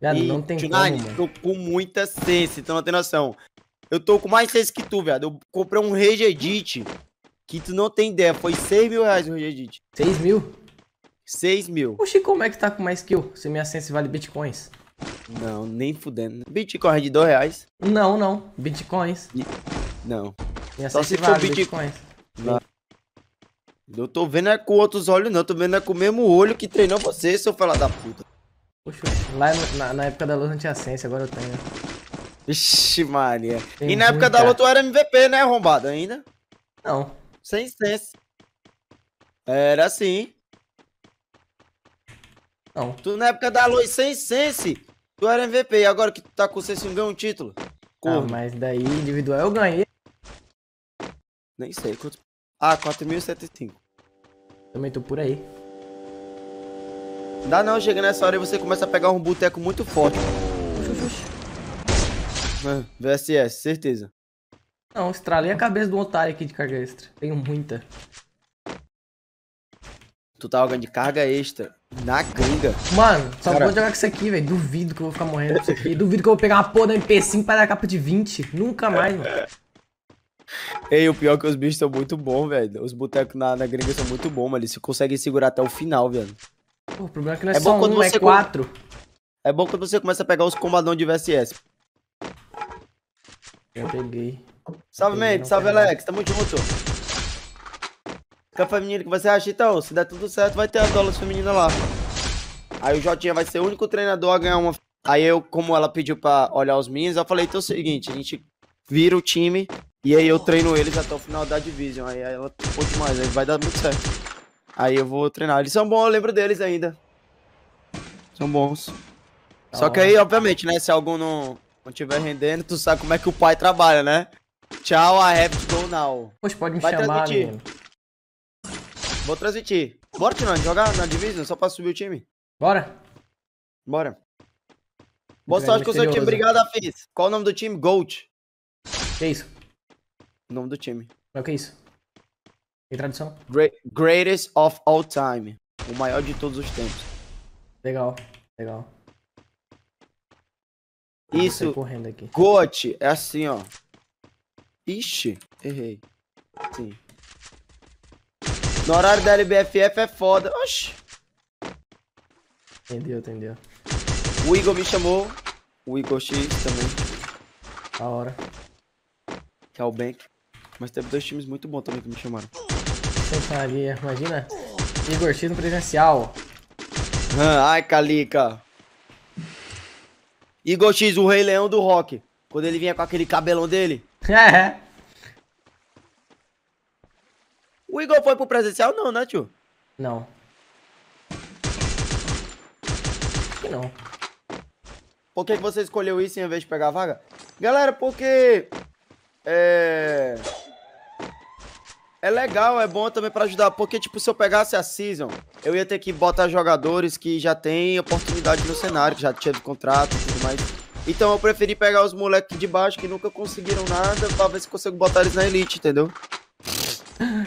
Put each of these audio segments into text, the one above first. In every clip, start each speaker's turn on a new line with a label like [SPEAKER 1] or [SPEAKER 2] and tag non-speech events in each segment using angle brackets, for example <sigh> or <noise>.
[SPEAKER 1] Viado, e, não tem Tonight, como, tô com muita sense, então não tem noção. Eu tô com mais sense que tu, viado. Eu comprei um Regedit que tu não tem ideia. Foi 6 mil reais o Regedit. 6 mil? 6 mil. Oxi, como é que tá com mais skill? Se minha sense vale bitcoins. Não, nem fudendo. Bitcoin é de 2 reais? Não, não. Bitcoins. E... Não. Minha Só se vale bitcoins. Não. Eu tô vendo é com outros olhos, não. Eu tô vendo é com o mesmo olho que treinou você, seu fela da puta. Poxa, lá na, na, época da luz não tinha sense, agora eu tenho. Ixi, Maria. Tem e na época da luz tu era MVP, né, arrombado ainda? Não. Sem sense. Era assim. Não. Tu na época da luz sem sense, tu era MVP. Agora que tu tá com sense, não ganhou um título. Ah, mas daí individual eu ganhei. Nem sei. Quanto... Ah, 4.075. Também tô por aí. Dá não, chega nessa hora e você começa a pegar um boteco muito forte. VSS, é, certeza. Não, estralei a cabeça do otário aqui de carga extra. Tenho muita. Tu tá jogando de carga extra na gringa. Mano, só Cara... vou jogar com isso aqui, velho. Duvido que eu vou ficar morrendo com isso aqui. Duvido que eu vou pegar uma porra da MP5 pra dar capa de 20. Nunca mais, mano. Ei, o pior é que os bichos são muito bons, velho. Os botecos na, na gringa são muito bons, mano. Eles conseguem segurar até o final, velho. Pô, o problema é que não é, só bom quando você é quatro. É bom quando você começa a pegar os combadão de VSS. Já peguei.
[SPEAKER 2] Salve, Mate. Salve,
[SPEAKER 1] Alex. Tamo junto. Fica feminino que você acha? Então, se der tudo certo, vai ter a dólares feminina lá. Aí o Jotinha vai ser o único treinador a ganhar uma. Aí eu, como ela pediu pra olhar os meninos, eu falei, então é o seguinte, a gente vira o time e aí eu treino eles até o final da divisão Aí ela ficou demais, aí vai dar muito certo. Aí eu vou treinar. Eles são bons, eu lembro deles ainda. São bons. Tá Só bom. que aí, obviamente, né? Se algum não, não tiver rendendo, tu sabe como é que o pai trabalha, né? Tchau, a have to go now. Poxa, pode me Vai chamar, transmitir. Menino. Né? Vou transmitir. Bora, Tinan, jogar na Division só pra subir o time? Bora. Bora. Boa sorte com o seu time. Obrigado, Afis. Qual o nome do time? Gold. Que isso? O nome do time. É o que é isso? Tem tradução? greatest of all time. O maior de todos os tempos. Legal, legal. Ah, Isso. correndo aqui. Goat é assim, ó. Ixi, errei. Sim. No horário da LBFF é foda. Oxi. Entendeu, entendeu. O Igor me chamou. O Igor X também. Da hora. Que é o Bank. Mas teve dois times muito bons também que me chamaram imagina. Igor X no presencial. Ai, Calica. Igor X, o Rei Leão do Rock. Quando ele vinha com aquele cabelão dele. É. O Igor foi pro presencial não, né, tio? Não. Que não. Por que você escolheu isso em vez de pegar a vaga? Galera, porque... É... É legal, é bom também para ajudar, porque tipo, se eu pegasse a season, eu ia ter que botar jogadores que já têm oportunidade no cenário, que já tiveram contrato e tudo mais. Então eu preferi pegar os moleques de baixo que nunca conseguiram nada pra ver se consigo botar eles na elite, entendeu?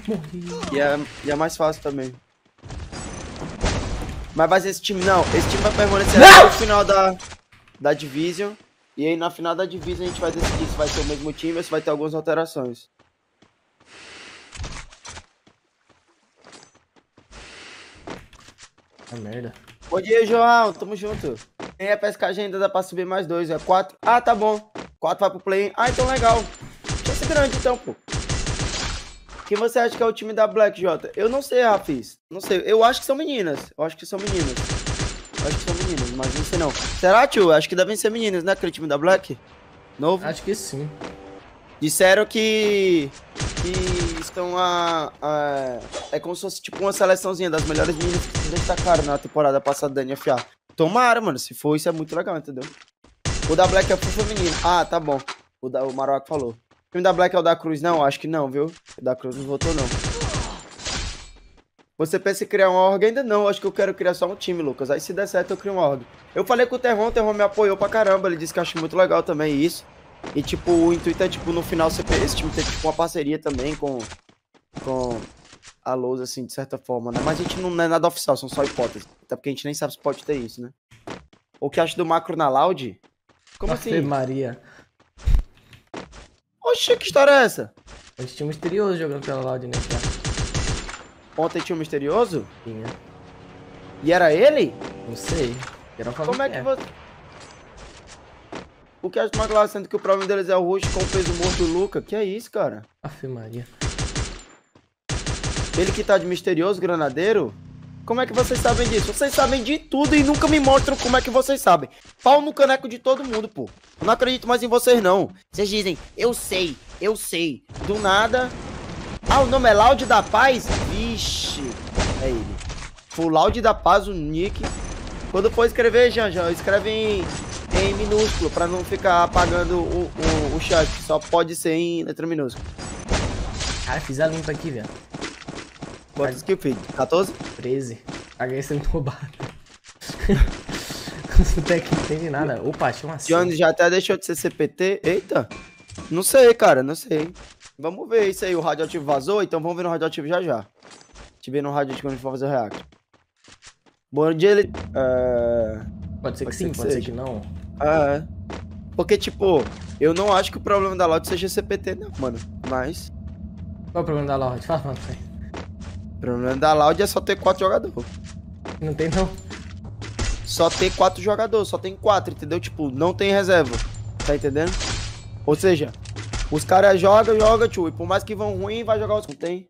[SPEAKER 1] Morri. E é, e é mais fácil também. Mas vai ser esse time, não. Esse time vai permanecer não! até o final da, da Division. E aí na final da Division a gente vai decidir se vai ser o mesmo time ou se vai ter algumas alterações. Puta merda. Bom dia, João. Tamo junto. Tem a pesca ainda dá pra subir mais dois. É quatro. Ah, tá bom. Quatro vai pro play. Ah, então legal. Esse grande então, pô. Quem você acha que é o time da Black, Jota? Eu não sei, rapaz. Não sei. Eu acho que são meninas. Eu acho que são meninas. Eu acho que são meninas, mas não sei não. Será, tio? Acho que devem ser meninas, né? Aquele time da Black? Novo? Acho que sim. Disseram que que estão a, a, É como se fosse tipo uma seleçãozinha das melhores meninas que se destacaram na temporada passada da NFA. Tomara, mano. Se for, isso é muito legal, entendeu? O da Black é pro feminino. Ah, tá bom. O, da, o Maroc falou. O time da Black é o da Cruz? Não, acho que não, viu? O da Cruz não votou, não. Você pensa em criar uma org? Ainda não, acho que eu quero criar só um time, Lucas. Aí se der certo eu crio uma org. Eu falei com o Terron, o Terron me apoiou pra caramba, ele disse que acha muito legal também isso. E, tipo, o intuito é, tipo, no final esse time ter, tipo, uma parceria também com, com a Lousa, assim, de certa forma, né? Mas a gente não é nada oficial, são só hipóteses. Até porque a gente nem sabe se pode ter isso, né? O que acha do macro na Loud? Como Nossa, assim? Maria. Oxi, que história é essa? Ontem tinha um misterioso jogando pela Loud nesse né? Ontem tinha um misterioso? Tinha. E era ele? Não sei. Como é que, você... O que as McLaren sendo que o problema deles é o Rush com o peso morto do Luca? Que é isso, cara? Afirmaria. Ele que tá de misterioso, granadeiro? Como é que vocês sabem disso? Vocês sabem de tudo e nunca me mostram como é que vocês sabem. Pau no caneco de todo mundo, pô. Eu não acredito mais em vocês, não. Vocês dizem, eu sei, eu sei. Do nada... Ah, o nome é Loud da Paz? Vixe. É ele. Full Loud da Paz, o nick. Quando for escrever, Janja, escreve em em minúsculo, para não ficar apagando o, o, o, chat. Só pode ser em letra minúscula. Cara, fiz a limpa aqui, velho. Quantos que eu fiz? 14? 13. Paguei sendo roubado. <laughs> Não tem que nada. Opa, achei uma Johnny já até deixou de ser CPT. Eita. Não sei, cara, não sei. Vamos ver isso aí. O radioativo vazou, então vamos ver no radioativo já já. Te no radioativo quando a gente for fazer o react. Bom dia, ele... Uh... Pode ser que sim, que pode ser que não. Ah, é. Porque, tipo, eu não acho que o problema da Loud seja CPT, não, mano. Mas. Qual é o problema da Loud? Fala, mano. O problema da Loud é só ter quatro jogadores. Não tem, não. Só tem quatro jogadores, só tem quatro, entendeu? Tipo, não tem reserva. Tá entendendo? Ou seja, os caras jogam, jogam, tio. E por mais que vão ruim, vai jogar os Não tem.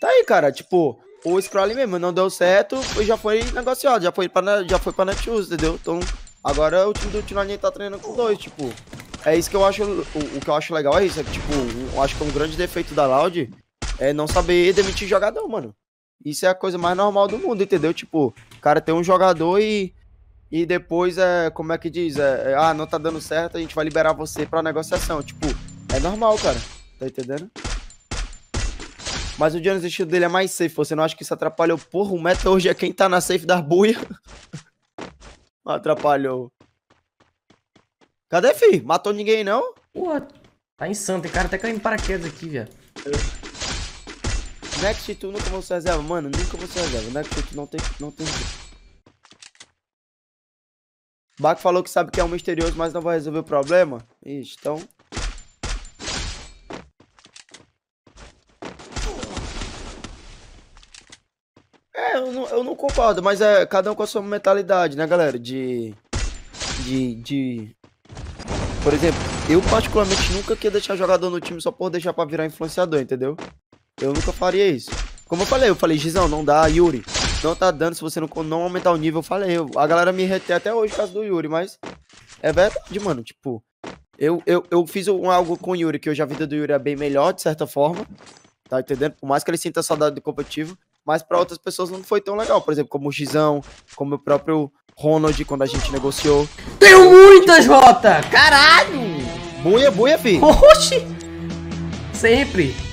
[SPEAKER 1] Tá aí, cara. Tipo, o scroll mesmo não deu certo e já foi negociado. Já foi pra, já foi pra NetUse, entendeu? Então. Agora o time do Tinalini tá treinando com dois, tipo. É isso que eu acho. O, o que eu acho legal é isso. É que, tipo, eu acho que é um grande defeito da Loud é não saber demitir jogador, mano. Isso é a coisa mais normal do mundo, entendeu? Tipo, o cara tem um jogador e. E depois é. Como é que diz? É, é, ah, não tá dando certo, a gente vai liberar você pra negociação. Tipo, é normal, cara. Tá entendendo? Mas o dia no estilo dele é mais safe. Você não acha que isso atrapalhou? Porra, o meta hoje é quem tá na safe da buia. <laughs> Atrapalhou. Cadê, fi? Matou ninguém, não? Porra, tá insano. Tem cara até caindo paraquedas aqui, velho. Next, é tu nunca vou ser reserva. Mano, nunca vou ser reserva. Next, é tu não tem... Não tem... Baco falou que sabe que é um misterioso, mas não vai resolver o problema. Ixi, então... eu não, eu não concordo, mas é cada um com a sua mentalidade, né, galera? De. De. de... Por exemplo, eu particularmente nunca queria deixar jogador no time só por deixar pra virar influenciador, entendeu? Eu nunca faria isso. Como eu falei, eu falei, Gizão, não dá, Yuri. Não tá dando, se você não, não aumentar o nível, eu falei. Eu, a galera me retém até hoje por causa do Yuri, mas. É verdade, mano. Tipo, eu, eu, eu fiz um, algo com o Yuri, que hoje a vida do Yuri é bem melhor, de certa forma. Tá entendendo? Por mais que ele sinta saudade do competitivo mas para outras pessoas não foi tão legal. Por exemplo, como o Xizão, como o próprio Ronald, quando a gente negociou. Tenho tipo, muita, tipo, Jota! Caralho! Buia, buia, filho! Oxi! Sempre!